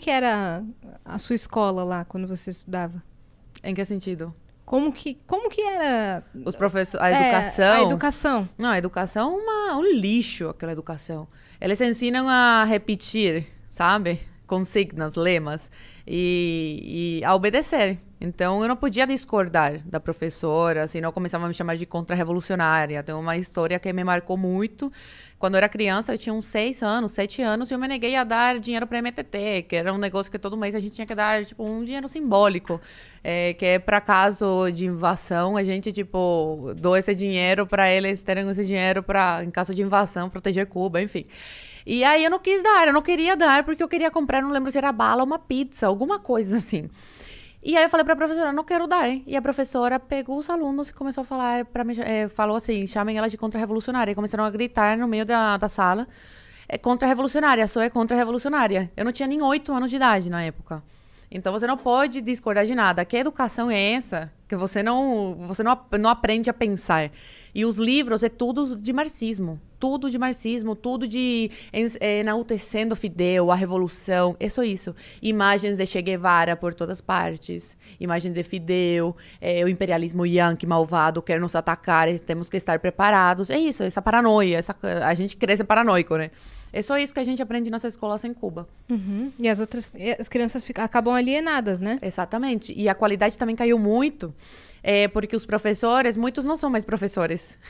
que era a sua escola lá quando você estudava? Em que sentido? Como que, como que era os professores é, a educação? É, a educação. Não, a educação é uma, um lixo aquela educação. Eles ensinam a repetir, sabe? Consignas, lemas e, e a obedecer. Então eu não podia discordar da professora, senão assim, começava a me chamar de contra-revolucionária. Tem uma história que me marcou muito. Quando eu era criança, eu tinha uns seis anos, sete anos, e eu me neguei a dar dinheiro para a MTT, que era um negócio que todo mês a gente tinha que dar, tipo, um dinheiro simbólico, é, que é para caso de invasão, a gente, tipo, doa esse dinheiro para eles terem esse dinheiro para, em caso de invasão, proteger Cuba, enfim. E aí eu não quis dar, eu não queria dar, porque eu queria comprar, não lembro se era bala ou uma pizza, alguma coisa assim. E aí eu falei para a professora, não quero dar. Hein? E a professora pegou os alunos e começou a falar para mim, é, eh, falou assim, chamem elas de contra-revolucionária. Começaram a gritar no meio da, da sala, é contra-revolucionária, só é contra-revolucionária. Eu não tinha nem oito anos de idade na época. Então você não pode discordar de nada. Que educação é essa? Que você não, você não, não aprende a pensar. E os livros é tudo de marxismo. Tudo de marxismo, tudo de é, enaltecendo Fidel, a revolução, é só isso. Imagens de Che Guevara por todas partes, imagens de Fidel, é, o imperialismo yankee malvado quer nos atacar, temos que estar preparados. É isso, essa paranoia, essa, a gente cresce paranoico, né? É só isso que a gente aprende nessa escola sem Cuba. Uhum. E as outras as crianças ficam, acabam alienadas, né? Exatamente. E a qualidade também caiu muito, é, porque os professores, muitos não são mais professores.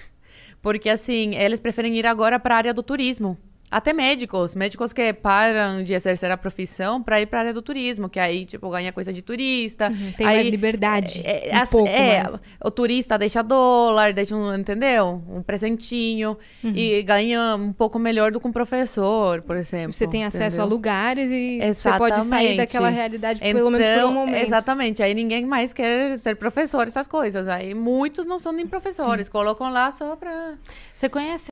Porque, assim, eles preferem ir agora para a área do turismo. Até médicos, médicos que param de exercer a profissão para ir para a área do turismo, que aí, tipo, ganha coisa de turista. Uhum, tem aí, mais liberdade. É, é um assim, pouco é, mais. O turista deixa dólar, deixa um, entendeu? Um presentinho. Uhum. E ganha um pouco melhor do que um professor, por exemplo. Você tem acesso entendeu? a lugares e exatamente. você pode sair daquela realidade pelo menos por um então, momento. Exatamente. Aí ninguém mais quer ser professor, essas coisas. Aí muitos não são nem professores, Sim. colocam lá só para. Você conhece